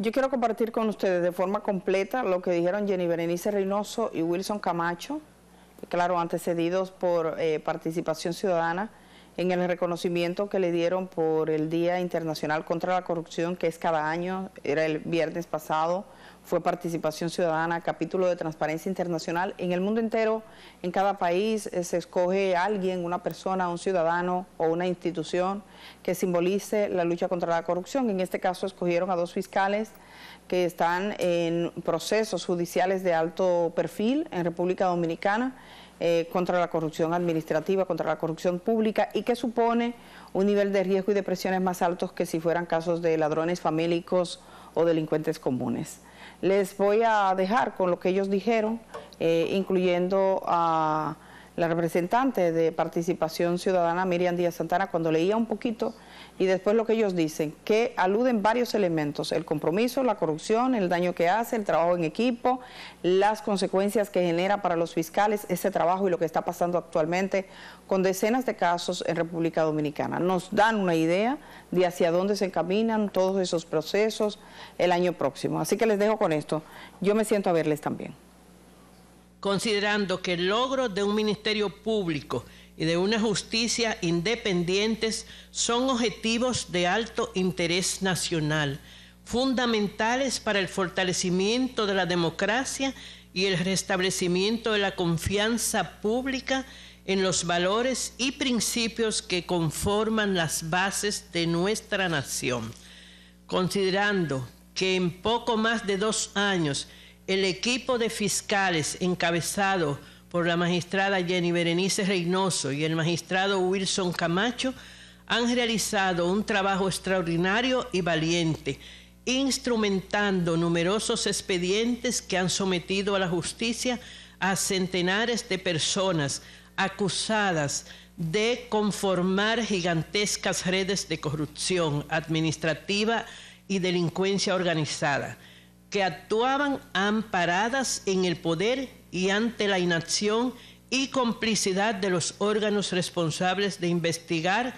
Yo quiero compartir con ustedes de forma completa lo que dijeron Jenny Berenice Reynoso y Wilson Camacho, claro, antecedidos por eh, participación ciudadana en el reconocimiento que le dieron por el Día Internacional contra la Corrupción, que es cada año, era el viernes pasado fue participación ciudadana, capítulo de transparencia internacional. En el mundo entero, en cada país, eh, se escoge alguien, una persona, un ciudadano o una institución que simbolice la lucha contra la corrupción. En este caso, escogieron a dos fiscales que están en procesos judiciales de alto perfil en República Dominicana. Eh, contra la corrupción administrativa, contra la corrupción pública y que supone un nivel de riesgo y de presiones más altos que si fueran casos de ladrones famélicos o delincuentes comunes. Les voy a dejar con lo que ellos dijeron, eh, incluyendo a la representante de Participación Ciudadana, Miriam Díaz Santana, cuando leía un poquito y después lo que ellos dicen, que aluden varios elementos, el compromiso, la corrupción, el daño que hace, el trabajo en equipo, las consecuencias que genera para los fiscales ese trabajo y lo que está pasando actualmente con decenas de casos en República Dominicana. Nos dan una idea de hacia dónde se encaminan todos esos procesos el año próximo. Así que les dejo con esto. Yo me siento a verles también. Considerando que el logro de un ministerio público y de una justicia independientes son objetivos de alto interés nacional, fundamentales para el fortalecimiento de la democracia y el restablecimiento de la confianza pública en los valores y principios que conforman las bases de nuestra nación. Considerando que en poco más de dos años el equipo de fiscales encabezado por la magistrada Jenny Berenice Reynoso y el magistrado Wilson Camacho, han realizado un trabajo extraordinario y valiente, instrumentando numerosos expedientes que han sometido a la justicia a centenares de personas acusadas de conformar gigantescas redes de corrupción administrativa y delincuencia organizada, que actuaban amparadas en el poder y ante la inacción y complicidad de los órganos responsables de investigar,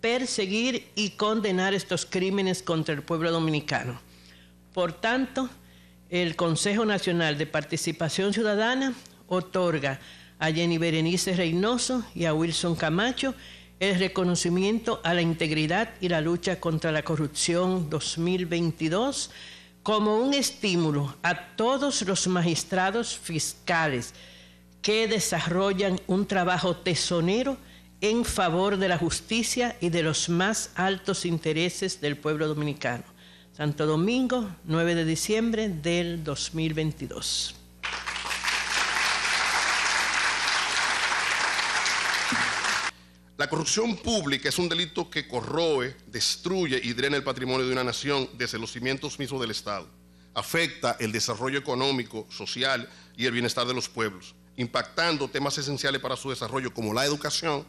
perseguir y condenar estos crímenes contra el pueblo dominicano. Por tanto, el Consejo Nacional de Participación Ciudadana otorga a Jenny Berenice Reynoso y a Wilson Camacho el reconocimiento a la integridad y la lucha contra la corrupción 2022 como un estímulo a todos los magistrados fiscales que desarrollan un trabajo tesonero en favor de la justicia y de los más altos intereses del pueblo dominicano. Santo Domingo, 9 de diciembre del 2022. La corrupción pública es un delito que corroe, destruye y drena el patrimonio de una nación desde los cimientos mismos del Estado. Afecta el desarrollo económico, social y el bienestar de los pueblos, impactando temas esenciales para su desarrollo como la educación,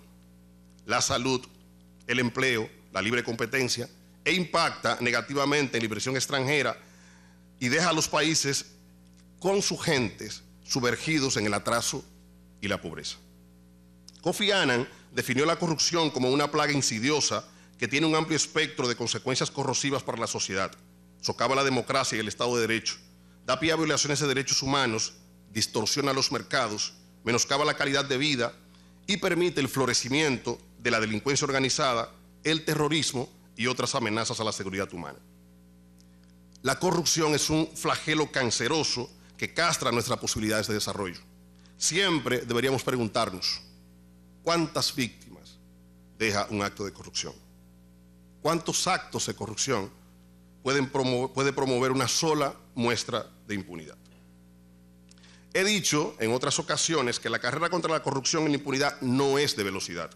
la salud, el empleo, la libre competencia, e impacta negativamente en la inversión extranjera y deja a los países con sus gentes sumergidos en el atraso y la pobreza. Kofi definió la corrupción como una plaga insidiosa que tiene un amplio espectro de consecuencias corrosivas para la sociedad, socava la democracia y el Estado de Derecho, da pie a violaciones de derechos humanos, distorsiona los mercados, menoscaba la calidad de vida y permite el florecimiento de la delincuencia organizada, el terrorismo y otras amenazas a la seguridad humana. La corrupción es un flagelo canceroso que castra nuestras posibilidades de desarrollo. Siempre deberíamos preguntarnos, ¿Cuántas víctimas deja un acto de corrupción? ¿Cuántos actos de corrupción pueden puede promover una sola muestra de impunidad? He dicho en otras ocasiones que la carrera contra la corrupción y la impunidad no es de velocidad,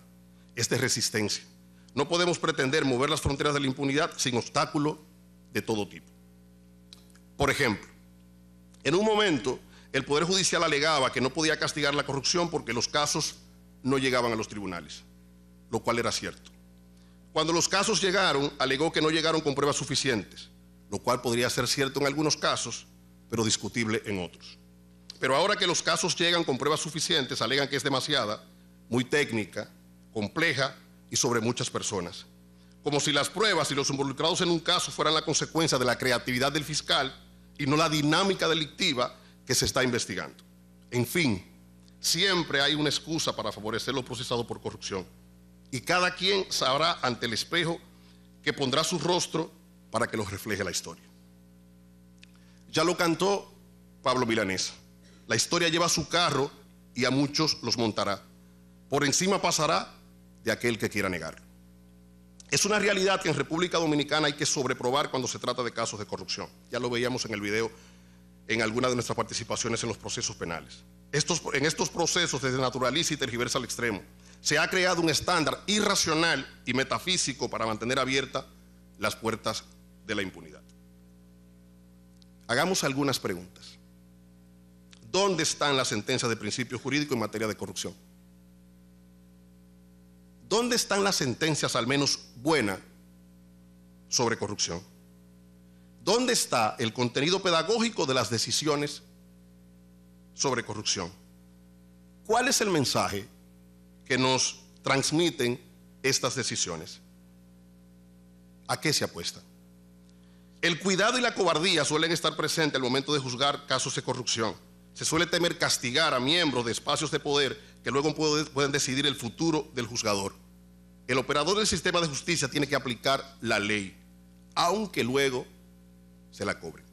es de resistencia. No podemos pretender mover las fronteras de la impunidad sin obstáculo de todo tipo. Por ejemplo, en un momento el Poder Judicial alegaba que no podía castigar la corrupción porque los casos no llegaban a los tribunales, lo cual era cierto. Cuando los casos llegaron, alegó que no llegaron con pruebas suficientes, lo cual podría ser cierto en algunos casos, pero discutible en otros. Pero ahora que los casos llegan con pruebas suficientes, alegan que es demasiada, muy técnica, compleja y sobre muchas personas. Como si las pruebas y los involucrados en un caso fueran la consecuencia de la creatividad del fiscal y no la dinámica delictiva que se está investigando. En fin, Siempre hay una excusa para favorecer lo procesados por corrupción. Y cada quien sabrá ante el espejo que pondrá su rostro para que los refleje la historia. Ya lo cantó Pablo Milanés. La historia lleva su carro y a muchos los montará. Por encima pasará de aquel que quiera negarlo. Es una realidad que en República Dominicana hay que sobreprobar cuando se trata de casos de corrupción. Ya lo veíamos en el video en alguna de nuestras participaciones en los procesos penales. Estos, en estos procesos desde naturalista y tergiversa al extremo. Se ha creado un estándar irracional y metafísico para mantener abiertas las puertas de la impunidad. Hagamos algunas preguntas. ¿Dónde están las sentencias de principio jurídico en materia de corrupción? ¿Dónde están las sentencias, al menos buenas, sobre corrupción? ¿Dónde está el contenido pedagógico de las decisiones sobre corrupción? ¿Cuál es el mensaje que nos transmiten estas decisiones? ¿A qué se apuesta? El cuidado y la cobardía suelen estar presentes al momento de juzgar casos de corrupción. Se suele temer castigar a miembros de espacios de poder que luego pueden decidir el futuro del juzgador. El operador del sistema de justicia tiene que aplicar la ley, aunque luego se la cobre.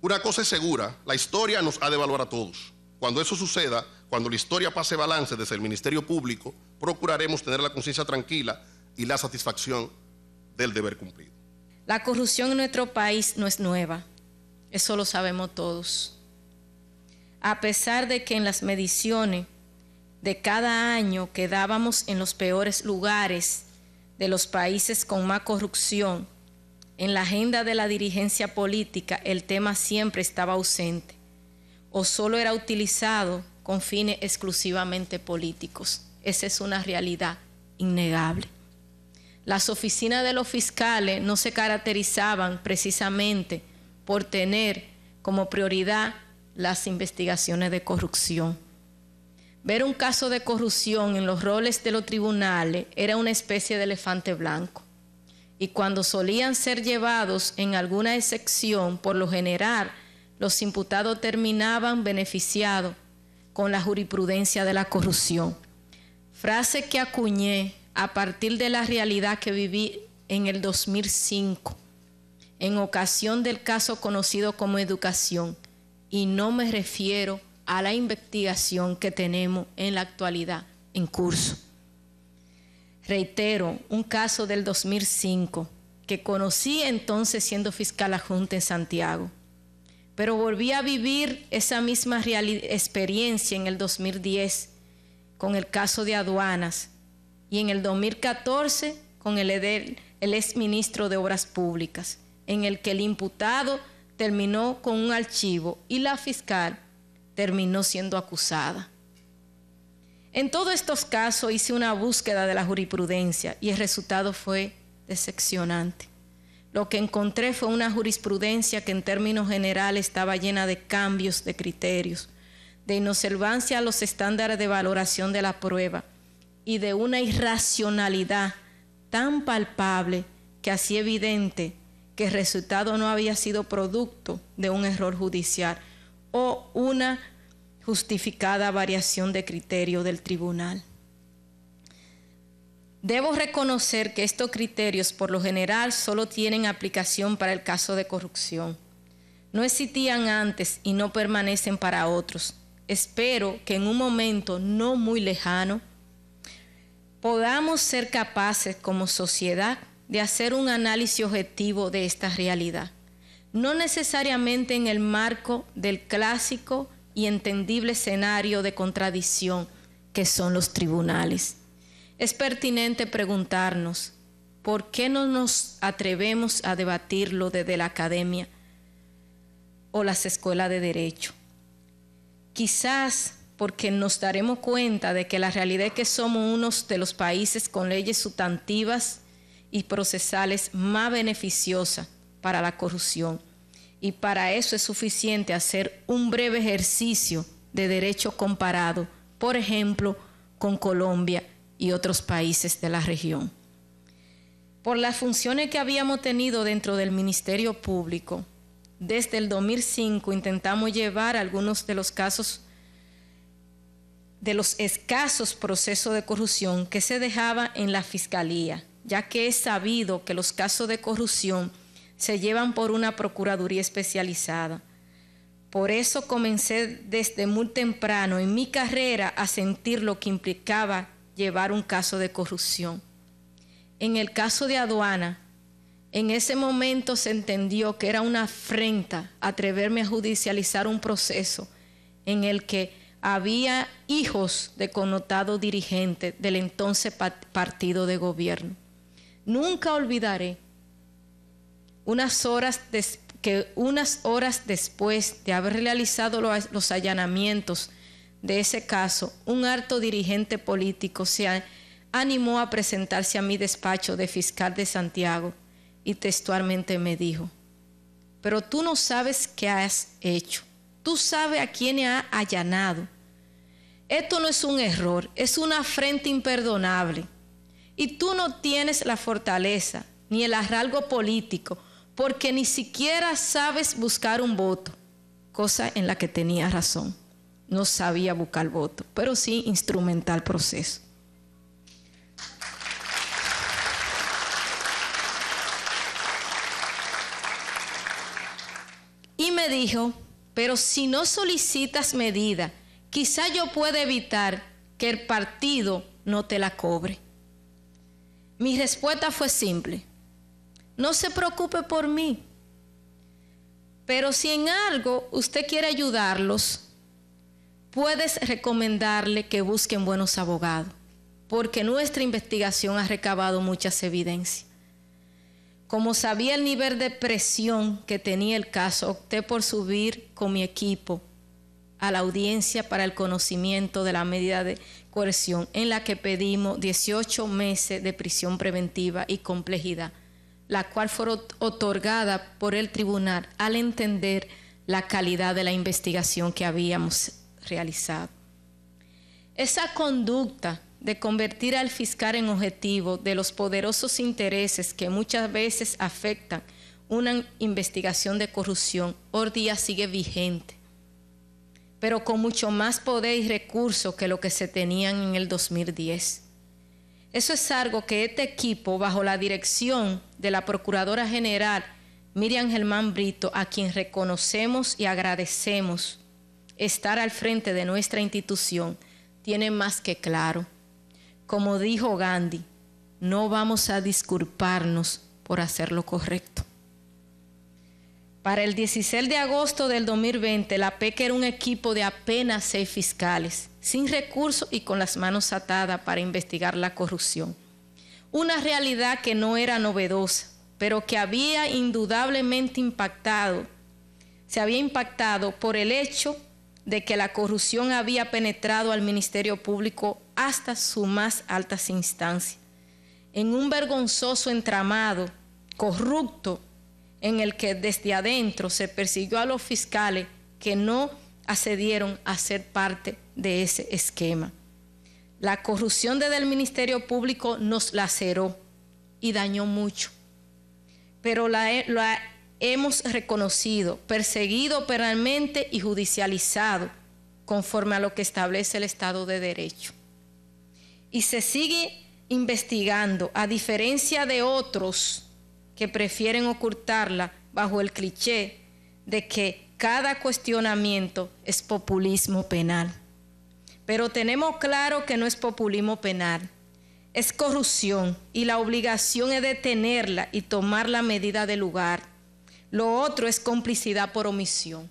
Una cosa es segura, la historia nos ha de valorar a todos. Cuando eso suceda, cuando la historia pase balance desde el Ministerio Público, procuraremos tener la conciencia tranquila y la satisfacción del deber cumplido. La corrupción en nuestro país no es nueva, eso lo sabemos todos. A pesar de que en las mediciones de cada año quedábamos en los peores lugares de los países con más corrupción, en la agenda de la dirigencia política el tema siempre estaba ausente o solo era utilizado con fines exclusivamente políticos. Esa es una realidad innegable. Las oficinas de los fiscales no se caracterizaban precisamente por tener como prioridad las investigaciones de corrupción. Ver un caso de corrupción en los roles de los tribunales era una especie de elefante blanco y cuando solían ser llevados en alguna excepción, por lo general, los imputados terminaban beneficiados con la jurisprudencia de la corrupción. Frase que acuñé a partir de la realidad que viví en el 2005, en ocasión del caso conocido como educación, y no me refiero a la investigación que tenemos en la actualidad en curso. Reitero, un caso del 2005 que conocí entonces siendo fiscal adjunta en Santiago, pero volví a vivir esa misma experiencia en el 2010 con el caso de aduanas y en el 2014 con el, EDEL, el ex ministro de Obras Públicas, en el que el imputado terminó con un archivo y la fiscal terminó siendo acusada. En todos estos casos hice una búsqueda de la jurisprudencia y el resultado fue decepcionante. Lo que encontré fue una jurisprudencia que en términos generales estaba llena de cambios de criterios, de inobservancia a los estándares de valoración de la prueba y de una irracionalidad tan palpable que hacía evidente que el resultado no había sido producto de un error judicial o una justificada variación de criterio del tribunal. Debo reconocer que estos criterios por lo general solo tienen aplicación para el caso de corrupción. No existían antes y no permanecen para otros. Espero que en un momento no muy lejano podamos ser capaces como sociedad de hacer un análisis objetivo de esta realidad. No necesariamente en el marco del clásico y entendible escenario de contradicción que son los tribunales. Es pertinente preguntarnos, ¿por qué no nos atrevemos a debatirlo desde la academia o las escuelas de derecho? Quizás porque nos daremos cuenta de que la realidad es que somos unos de los países con leyes sustantivas y procesales más beneficiosas para la corrupción y para eso es suficiente hacer un breve ejercicio de derecho comparado, por ejemplo, con Colombia y otros países de la región. Por las funciones que habíamos tenido dentro del Ministerio Público, desde el 2005 intentamos llevar algunos de los casos de los escasos procesos de corrupción que se dejaba en la Fiscalía, ya que es sabido que los casos de corrupción se llevan por una Procuraduría especializada. Por eso comencé desde muy temprano en mi carrera a sentir lo que implicaba llevar un caso de corrupción. En el caso de aduana, en ese momento se entendió que era una afrenta atreverme a judicializar un proceso en el que había hijos de connotado dirigente del entonces partido de gobierno. Nunca olvidaré unas horas después que unas horas después de haber realizado los allanamientos de ese caso, un alto dirigente político se animó a presentarse a mi despacho de fiscal de Santiago y textualmente me dijo, pero tú no sabes qué has hecho, tú sabes a quién ha allanado. Esto no es un error, es una afrenta imperdonable. Y tú no tienes la fortaleza ni el arralgo político porque ni siquiera sabes buscar un voto, cosa en la que tenía razón. No sabía buscar voto, pero sí instrumental proceso. Y me dijo, pero si no solicitas medida, quizá yo pueda evitar que el partido no te la cobre. Mi respuesta fue simple, no se preocupe por mí. Pero si en algo usted quiere ayudarlos, puedes recomendarle que busquen buenos abogados, porque nuestra investigación ha recabado muchas evidencias. Como sabía el nivel de presión que tenía el caso, opté por subir con mi equipo a la audiencia para el conocimiento de la medida de coerción en la que pedimos 18 meses de prisión preventiva y complejidad la cual fue otorgada por el tribunal al entender la calidad de la investigación que habíamos realizado. Esa conducta de convertir al fiscal en objetivo de los poderosos intereses que muchas veces afectan una investigación de corrupción, hoy día sigue vigente, pero con mucho más poder y recursos que lo que se tenían en el 2010. Eso es algo que este equipo, bajo la dirección de la Procuradora General Miriam Germán Brito, a quien reconocemos y agradecemos estar al frente de nuestra institución, tiene más que claro. Como dijo Gandhi, no vamos a disculparnos por hacer lo correcto. Para el 16 de agosto del 2020, la PEC era un equipo de apenas seis fiscales, sin recursos y con las manos atadas para investigar la corrupción. Una realidad que no era novedosa, pero que había indudablemente impactado, se había impactado por el hecho de que la corrupción había penetrado al Ministerio Público hasta sus más altas instancias, en un vergonzoso entramado corrupto en el que desde adentro se persiguió a los fiscales que no accedieron a ser parte de ese esquema. La corrupción desde el Ministerio Público nos laceró y dañó mucho, pero la, hemos reconocido, perseguido penalmente y judicializado conforme a lo que establece el Estado de Derecho. Y se sigue investigando, a diferencia de otros que prefieren ocultarla bajo el cliché de que cada cuestionamiento es populismo penal. Pero tenemos claro que no es populismo penal, es corrupción y la obligación es detenerla y tomar la medida de lugar. Lo otro es complicidad por omisión.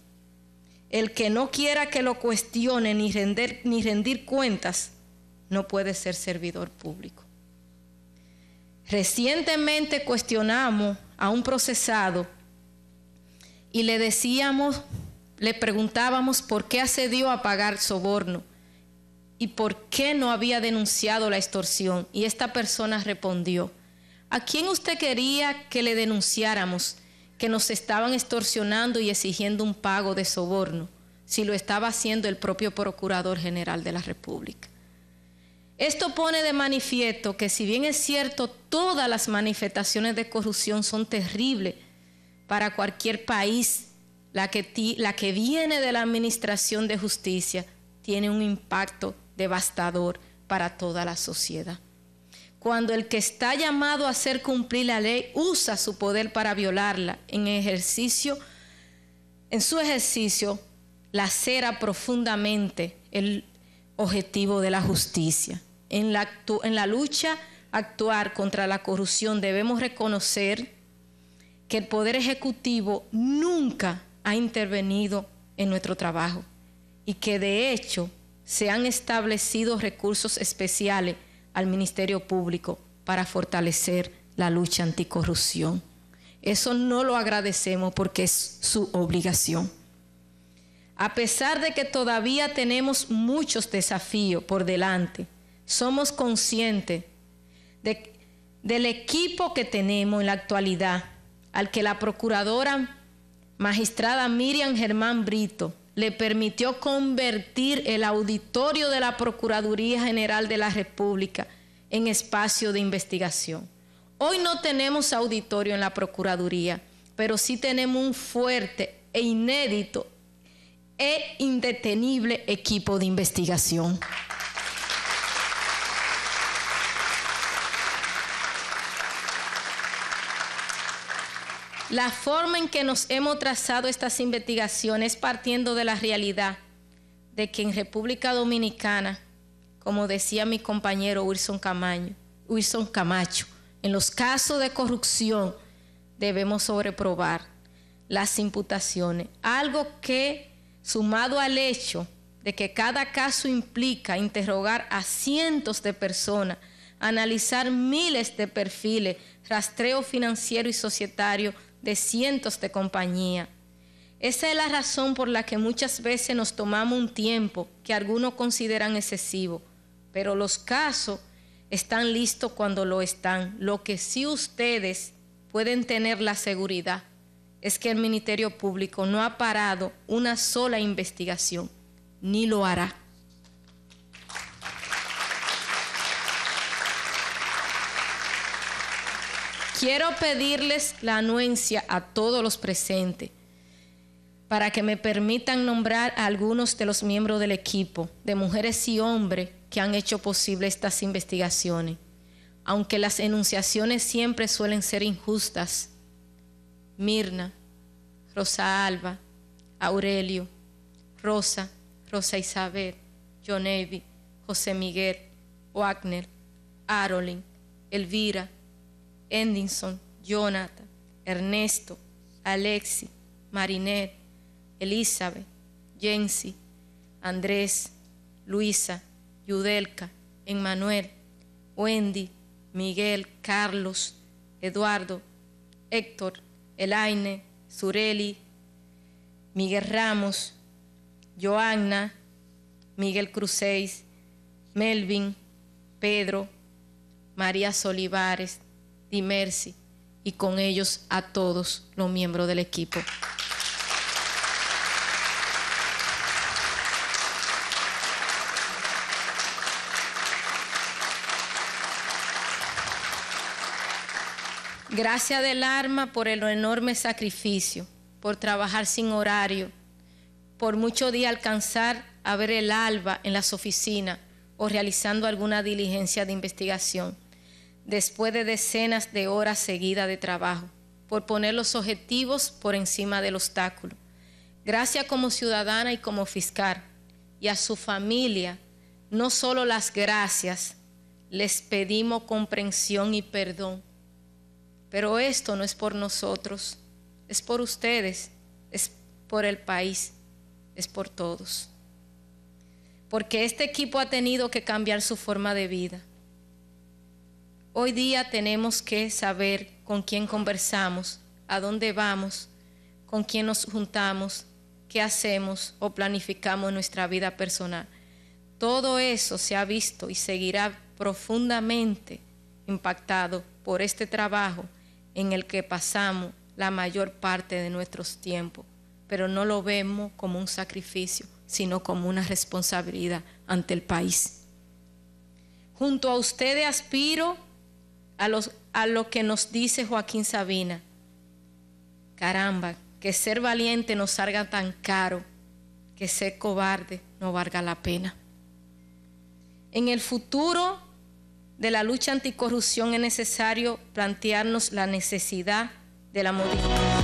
El que no quiera que lo cuestione ni rendir, ni rendir cuentas no puede ser servidor público. Recientemente cuestionamos a un procesado y le decíamos, le preguntábamos por qué accedió a pagar soborno y por qué no había denunciado la extorsión. Y esta persona respondió, ¿a quién usted quería que le denunciáramos que nos estaban extorsionando y exigiendo un pago de soborno si lo estaba haciendo el propio Procurador General de la República? Esto pone de manifiesto que si bien es cierto, todas las manifestaciones de corrupción son terribles para cualquier país, la que, viene de la administración de justicia tiene un impacto devastador para toda la sociedad. Cuando el que está llamado a hacer cumplir la ley usa su poder para violarla en ejercicio, en su ejercicio lacera profundamente el objetivo de la justicia en la, lucha actuar contra la corrupción debemos reconocer que el Poder Ejecutivo nunca ha intervenido en nuestro trabajo y que de hecho se han establecido recursos especiales al Ministerio Público para fortalecer la lucha anticorrupción. Eso no lo agradecemos porque es su obligación. A pesar de que todavía tenemos muchos desafíos por delante, somos conscientes del equipo que tenemos en la actualidad, al que la procuradora magistrada Miriam Germán Brito le permitió convertir el auditorio de la Procuraduría General de la República en espacio de investigación. Hoy no tenemos auditorio en la Procuraduría, pero sí tenemos un fuerte e inédito e indetenible equipo de investigación. La forma en que nos hemos trazado estas investigaciones partiendo de la realidad de que en República Dominicana, como decía mi compañero Wilson, Wilson Camacho, en los casos de corrupción debemos sobreprobar las imputaciones, algo que sumado al hecho de que cada caso implica interrogar a cientos de personas, analizar miles de perfiles, rastreo financiero y societario, de cientos de compañía. Esa es la razón por la que muchas veces nos tomamos un tiempo que algunos consideran excesivo, pero los casos están listos cuando lo están. Lo que sí ustedes pueden tener la seguridad es que el Ministerio Público no ha parado una sola investigación, ni lo hará. Quiero pedirles la anuencia a todos los presentes para que me permitan nombrar a algunos de los miembros del equipo, de mujeres y hombres que han hecho posible estas investigaciones. Aunque las enunciaciones siempre suelen ser injustas, Mirna, Rosa Alba, Aurelio, Rosa, Rosa Isabel, John José Miguel, Wagner, Arolin, Elvira, Endinson, Jonathan, Ernesto, Alexi, Marinette, Elizabeth, Jensi, Andrés, Luisa, Yudelka, Emmanuel, Wendy, Miguel, Carlos, Eduardo, Héctor, Elaine, Sureli, Miguel Ramos, Joanna, Miguel Cruceis, Melvin, Pedro, María Solivares, Mercy y con ellos a todos los miembros del equipo. Gracias del arma por el enorme sacrificio, por trabajar sin horario, por mucho día alcanzar a ver el alba en las oficinas o realizando alguna diligencia de investigación después de decenas de horas seguidas de trabajo, por poner los objetivos por encima del obstáculo. Gracias como ciudadana y como fiscal y a su familia, no solo las gracias, les pedimos comprensión y perdón. Pero esto no es por nosotros, es por ustedes, es por el país, es por todos. Porque este equipo ha tenido que cambiar su forma de vida Hoy día tenemos que saber con quién conversamos, a dónde vamos, con quién nos juntamos, qué hacemos o planificamos nuestra vida personal. Todo eso se ha visto y seguirá profundamente impactado por este trabajo en el que pasamos la mayor parte de nuestros tiempos, pero no lo vemos como un sacrificio, sino como una responsabilidad ante el país. Junto a ustedes aspiro a, los, a lo que nos dice Joaquín Sabina. Caramba, que ser valiente nos salga tan caro, que ser cobarde no valga la pena. En el futuro de la lucha anticorrupción es necesario plantearnos la necesidad de la modificación.